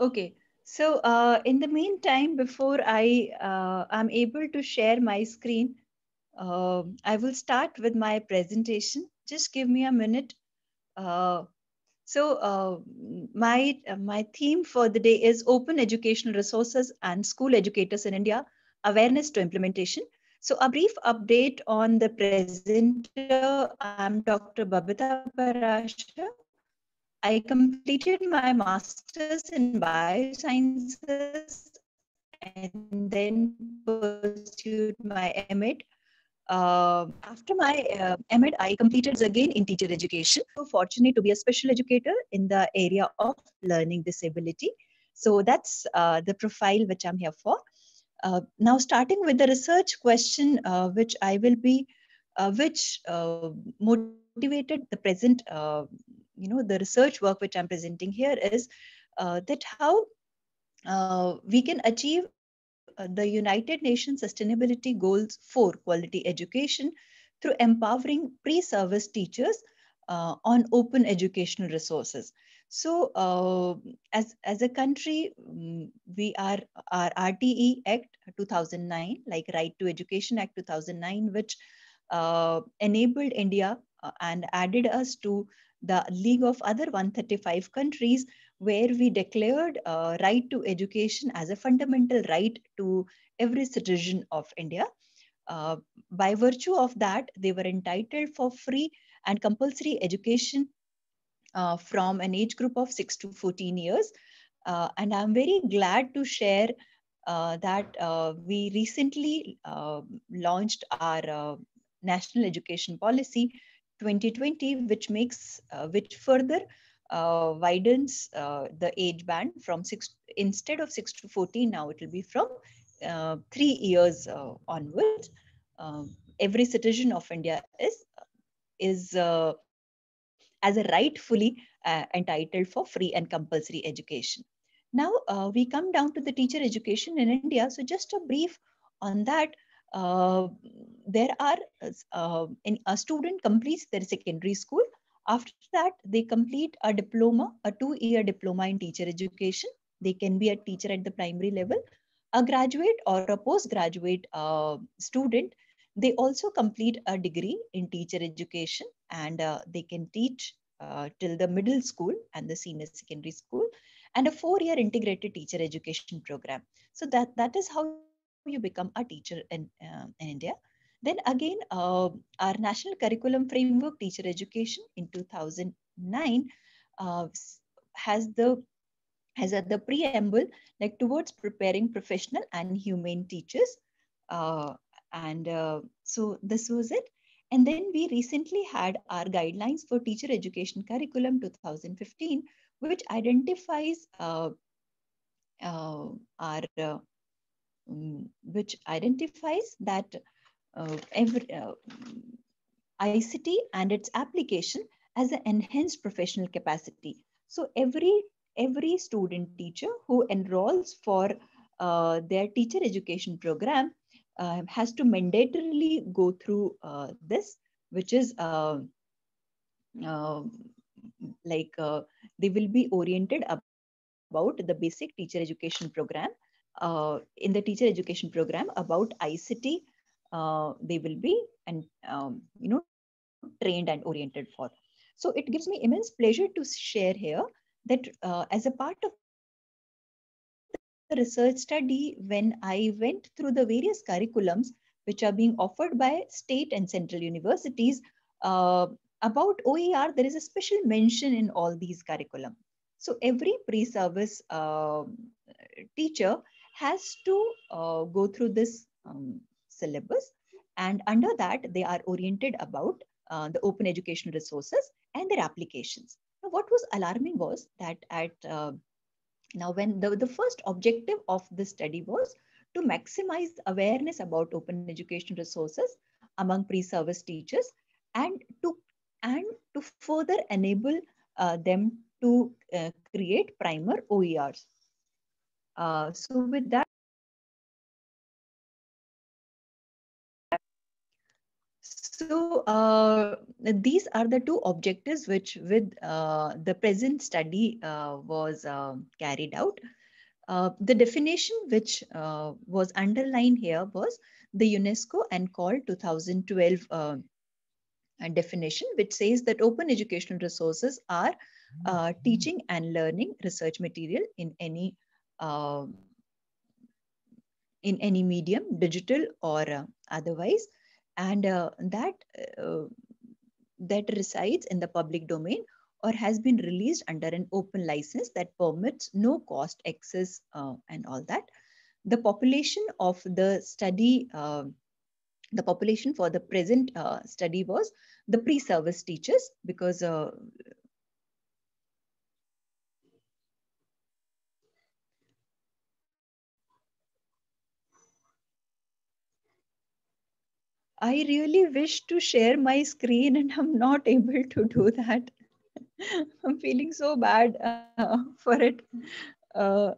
Okay. So uh, in the meantime, before I uh, am able to share my screen, uh, I will start with my presentation. Just give me a minute. Uh, so uh, my, my theme for the day is open educational resources and school educators in India, awareness to implementation. So a brief update on the presenter. I'm Dr. Babita Parashar. I completed my master's in biosciences and then pursued my MEd. Uh, after my uh, I completed again in teacher education. So fortunate to be a special educator in the area of learning disability. So that's uh, the profile which I'm here for. Uh, now, starting with the research question, uh, which I will be, uh, which uh, motivated the present you know the research work which i'm presenting here is uh, that how uh, we can achieve uh, the united nations sustainability goals for quality education through empowering pre-service teachers uh, on open educational resources. So uh, as, as a country, mm, we are our RTE Act 2009, like Right to Education Act 2009, which uh, enabled India uh, and added us to the League of other 135 countries, where we declared uh, right to education as a fundamental right to every citizen of India. Uh, by virtue of that, they were entitled for free and compulsory education uh, from an age group of 6 to 14 years. Uh, and I'm very glad to share uh, that uh, we recently uh, launched our national education policy, 2020, which makes uh, which further uh, widens uh, the age band from six instead of six to 14. Now it will be from uh, three years uh, onwards. Um, every citizen of India is is as a rightfully entitled for free and compulsory education. Now we come down to the teacher education in India. So just a brief on that uh, there are uh, uh, in, a student completes their secondary school. After that, they complete a diploma, a two-year diploma in teacher education. They can be a teacher at the primary level, a graduate or a postgraduate student they also complete a degree in teacher education and uh, they can teach uh, till the middle school and the senior secondary school and a four year integrated teacher education program so that that is how you become a teacher in, um, in India. Then again, uh, our National Curriculum Framework Teacher Education in 2009 uh, has the has at the preamble like towards preparing professional and humane teachers uh, and uh, so this was it and then we recently had our guidelines for teacher education curriculum 2015 which identifies uh, uh our uh, um, which identifies that uh, every, uh, ICT and its application as an enhanced professional capacity. So every, every student teacher who enrolls for uh, their teacher education program uh, has to mandatorily go through uh, this, which is uh, like they will be oriented about the basic teacher education program uh, in the teacher education program about ICT, uh, they will be and um, you know trained and oriented for. So it gives me immense pleasure to share here that uh, as a part of the research study, when I went through the various curriculums which are being offered by state and central universities uh, about OER, there is a special mention in all these curriculum. So every pre-service uh, teacher has to uh, go through this um, syllabus. And under that, they are oriented about uh, the open educational resources and their applications. Now, what was alarming was that at uh, now when the, the first objective of the study was to maximize awareness about open educational resources among pre-service teachers and to and to further enable uh, them to uh, create primer OERs uh, so with that, so uh, these are the two objectives which with uh, the present study uh, was um, carried out. Uh, the definition which uh, was underlined here was the UNESCO and called 2012 um, definition, which says that open educational resources are uh, teaching and learning research material in any um, in any medium, digital or uh, otherwise, and uh, that uh, that resides in the public domain or has been released under an open license that permits no cost access and all that. The population of the study the population for the present uh, study was the pre-service teachers because uh, I really wish to share my screen and I'm not able to do that. I'm feeling so bad uh, for it uh,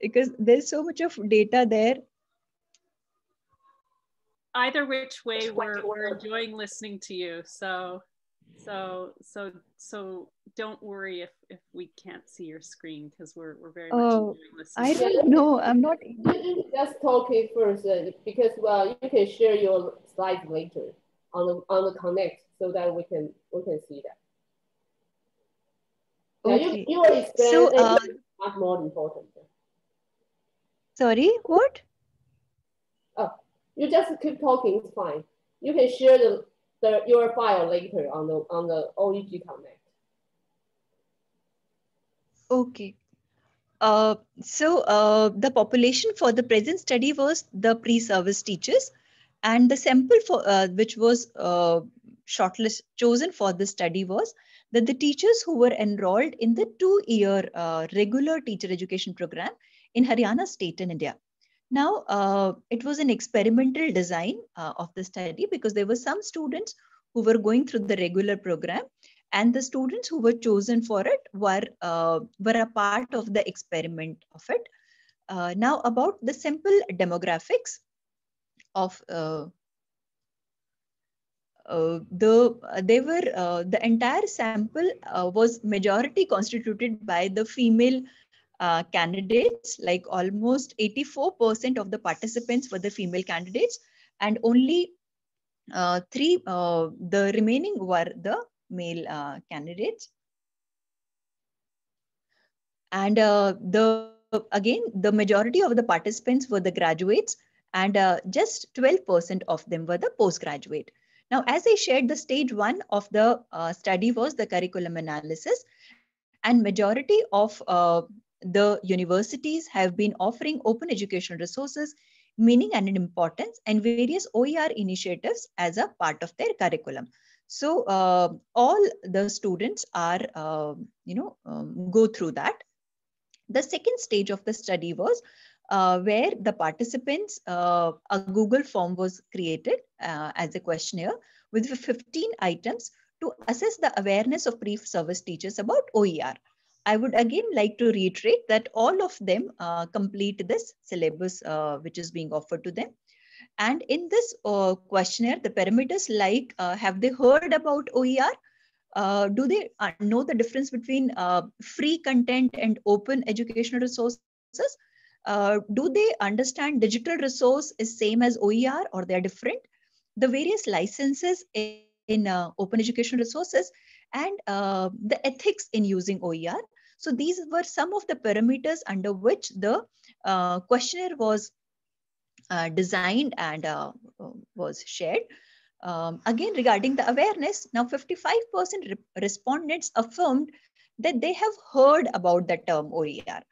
because there's so much of data there. Either which way, we're, we're enjoying listening to you. So so so so don't worry if if we can't see your screen because we're we're very much oh, I don't know. I'm not just talking first uh, because well you can share your slides later on the on the connect so that we can we can see that. Okay. you, so, uh, is more important. Sorry, what? Oh, you just keep talking. It's fine. You can share the the, your file later on the, on the OEG Connect. Okay. Uh, so uh, the population for the present study was the pre-service teachers and the sample for uh, which was uh, shortlist chosen for the study was that the teachers who were enrolled in the two-year uh, regular teacher education program in Haryana state in India. Now, uh, it was an experimental design uh, of the study because there were some students who were going through the regular program and the students who were chosen for it were, uh, were a part of the experiment of it. Uh, now about the simple demographics of uh, uh the uh, they were uh, the entire sample was majority constituted by the female uh, candidates, like almost 84% of the participants were the female candidates, and only uh, three, uh, the remaining were the male uh, candidates. And uh, the again, the majority of the participants were the graduates, and just 12% of them were the postgraduate. Now, as I shared, the stage one of the uh, study was the curriculum analysis and majority of uh, the universities have been offering open educational resources, meaning and importance, and various OER initiatives as a part of their curriculum. So uh, all the students are, uh, you know, um, go through that. The second stage of the study was uh, where the participants, uh, a Google form was created uh, as a questionnaire with 15 items to assess the awareness of pre-service teachers about OER. I would again like to reiterate that all of them uh, complete this syllabus uh, which is being offered to them. And in this uh, questionnaire, the parameters like uh, have they heard about OER? Uh, do they uh, know the difference between free content and open educational resources? do they understand digital resource is same as OER or they're different? The various licenses in, in open educational resources and the ethics in using OER so these were some of the parameters under which the uh, questionnaire was uh, designed and uh, was shared. Um, again, regarding the awareness, now 55% re respondents affirmed that they have heard about the term OER.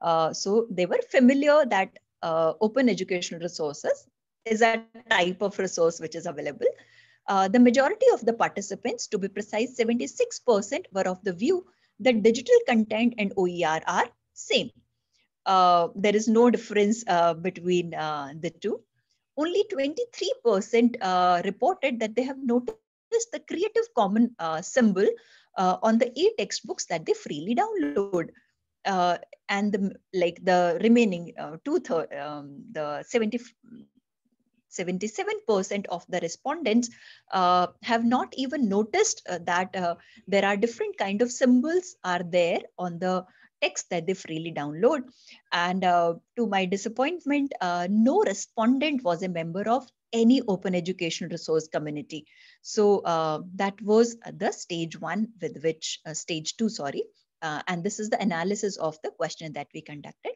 Uh, so they were familiar that uh, open educational resources is a type of resource which is available. Uh, the majority of the participants, to be precise, 76% were of the view the digital content and OER are same. Uh, there is no difference uh, between uh, the two. Only 23% uh, reported that they have noticed the Creative Common uh, symbol uh, on the e-textbooks that they freely download. and the, like the remaining two third, um, the 70, 77% of the respondents uh, have not even noticed uh, that uh, there are different kind of symbols are there on the text that they freely download. And uh, to my disappointment, uh, no respondent was a member of any open education resource community. So that was the stage one with which, stage two, sorry. and this is the analysis of the question that we conducted.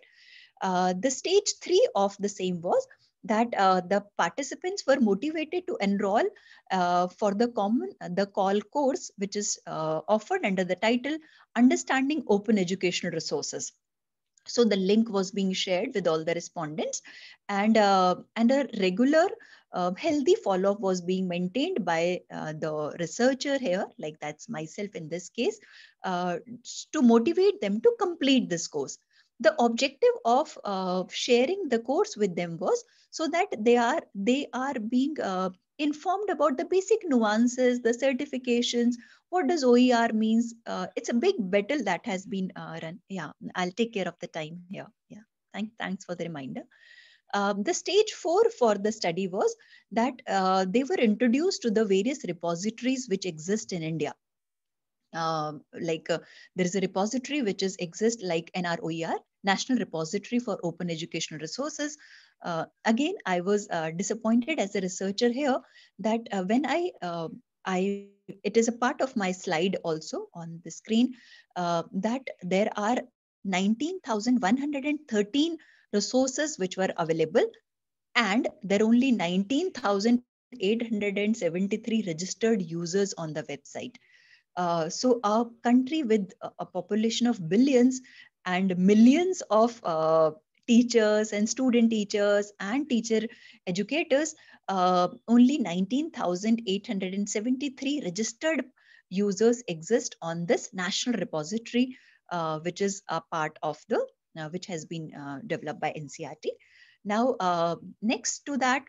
Uh, the stage three of the same was that uh, the participants were motivated to enroll uh, for the common the call course which is uh, offered under the title understanding open educational resources so the link was being shared with all the respondents and uh, and a regular um, healthy follow-up was being maintained by uh, the researcher here, like that's myself in this case, uh, to motivate them to complete this course the objective of uh, sharing the course with them was so that they are they are being uh, informed about the basic nuances the certifications what does oer means uh, it's a big battle that has been uh, run yeah i'll take care of the time here yeah, yeah. thank thanks for the reminder um, the stage four for the study was that uh, they were introduced to the various repositories which exist in India. Um, like uh, there is a repository which is exist like NROER, National Repository for Open Educational Resources. Uh, again, I was uh, disappointed as a researcher here that uh, when I uh, I it is a part of my slide also on the screen that there are 19,113 resources which were available and there are only 19,873 registered users on the website. Uh, so a country with a population of billions and millions of uh, teachers and student teachers and teacher educators, uh, only 19,873 registered users exist on this national repository, uh, which is a part of the, uh, which has been developed by NCRT. Now, next to that,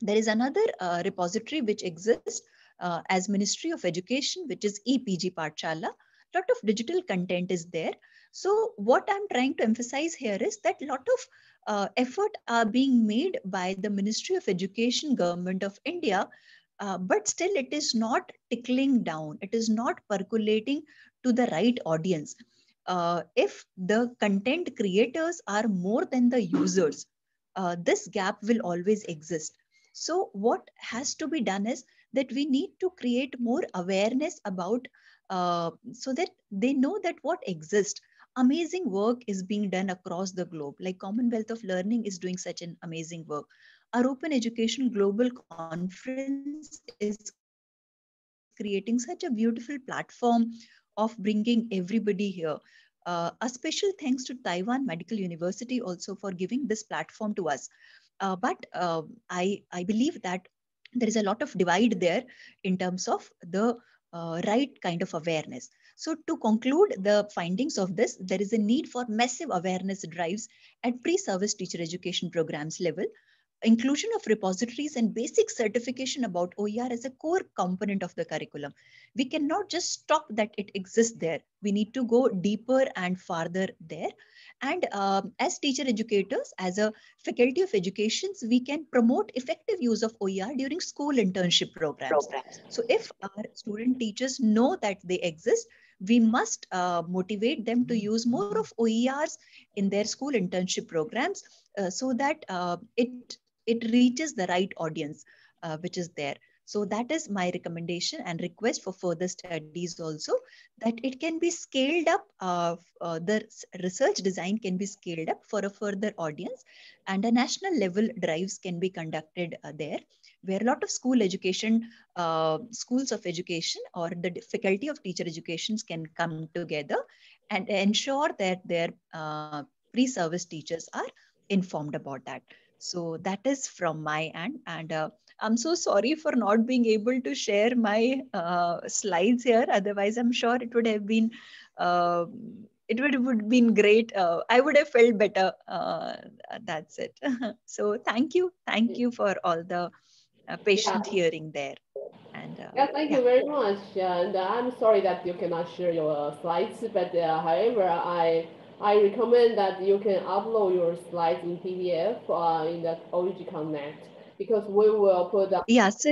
there is another repository which exists uh, as Ministry of Education, which is EPG Parchala, lot of digital content is there. So what I'm trying to emphasize here is that lot of uh, effort are being made by the Ministry of Education, Government of India, uh, but still it is not tickling down. It is not percolating to the right audience. Uh, if the content creators are more than the users, uh, this gap will always exist. So what has to be done is that we need to create more awareness about uh, so that they know that what exists amazing work is being done across the globe like commonwealth of learning is doing such an amazing work our open education global conference is creating such a beautiful platform of bringing everybody here uh, a special thanks to taiwan medical university also for giving this platform to us uh, but uh, I, I believe that there is a lot of divide there in terms of the uh, right kind of awareness. So to conclude the findings of this, there is a need for massive awareness drives at pre-service teacher education programs level inclusion of repositories and basic certification about OER as a core component of the curriculum. We cannot just stop that it exists there. We need to go deeper and farther there. And um, as teacher educators, as a faculty of educations, we can promote effective use of OER during school internship programs. programs. So if our student teachers know that they exist, we must uh, motivate them to use more of OERs in their school internship programs uh, so that uh, it it reaches the right audience uh, which is there so that is my recommendation and request for further studies also that it can be scaled up. Uh, uh, the research design can be scaled up for a further audience and a national level drives can be conducted uh, there where a lot of school education, uh, schools of education or the faculty of teacher educations can come together and ensure that their uh, pre-service teachers are informed about that. So that is from my end. And uh, I'm so sorry for not being able to share my uh, slides here. Otherwise, I'm sure it would have been uh, it would have been great. Uh, I would have felt better. Uh, that's it. so thank you, thank you for all the uh, patient yeah. hearing there. And, uh, yeah, thank yeah. you very much. And I'm sorry that you cannot share your slides, but however, I I recommend that you can upload your slides in PDF uh, in the OEG Connect because we will put the Yes,